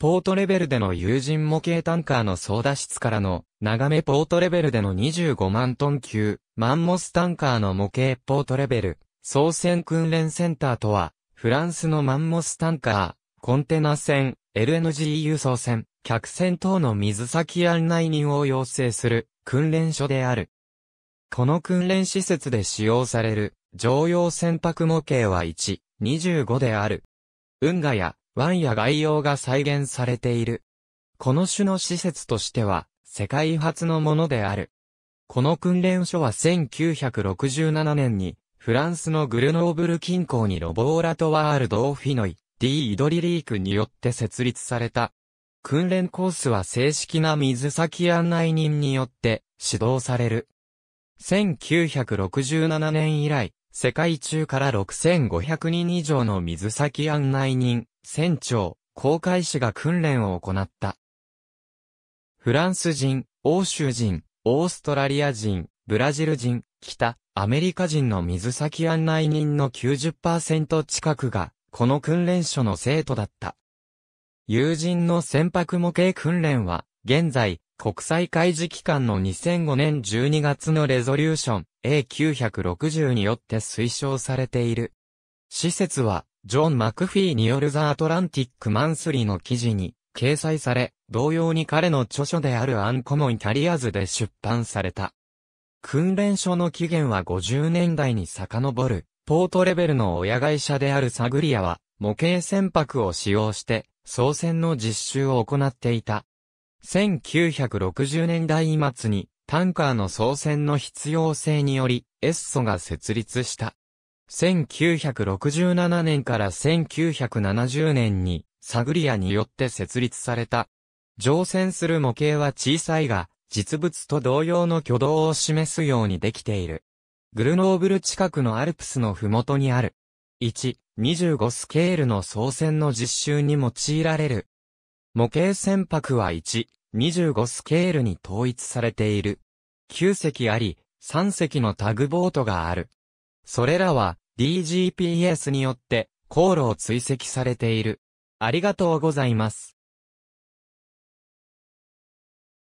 ポートレベルでの有人模型タンカーの操舵室からの眺めポートレベルでの25万トン級マンモスタンカーの模型ポートレベル操船訓練センターとはフランスのマンモスタンカー、コンテナ船、LNG 輸送船、客船等の水先案内人を要請する訓練所である。この訓練施設で使用される乗用船舶模型は1、25である。運河や湾や概要が再現されている。この種の施設としては、世界初のものである。この訓練所は1967年に、フランスのグルノーブル近郊にロボーラトワールド・オフィノイ、ディ・イドリリークによって設立された。訓練コースは正式な水先案内人によって指導される。1967年以来、世界中から6500人以上の水先案内人、船長、航海士が訓練を行った。フランス人、欧州人、オーストラリア人、ブラジル人、北、アメリカ人の水先案内人の90%近くが、この訓練所の生徒だった。友人の船舶模型訓練は、現在、国際海事機関の2005年12月のレゾリューション A960 によって推奨されている。施設は、ジョン・マクフィーによるザ・アトランティック・マンスリーの記事に掲載され、同様に彼の著書であるアンコモン・イタリアズで出版された。訓練所の起源は50年代に遡る、ポートレベルの親会社であるサグリアは、模型船舶を使用して、操船の実習を行っていた。1960年代末に、タンカーの操船の必要性により、エッソが設立した。1967年から1970年に、サグリアによって設立された。乗船する模型は小さいが、実物と同様の挙動を示すようにできている。グルノーブル近くのアルプスの麓にある。1、25スケールの操船の実習に用いられる。模型船舶は1、25スケールに統一されている。9隻あり、3隻のタグボートがある。それらは、DGPS によって航路を追跡されている。ありがとうございます。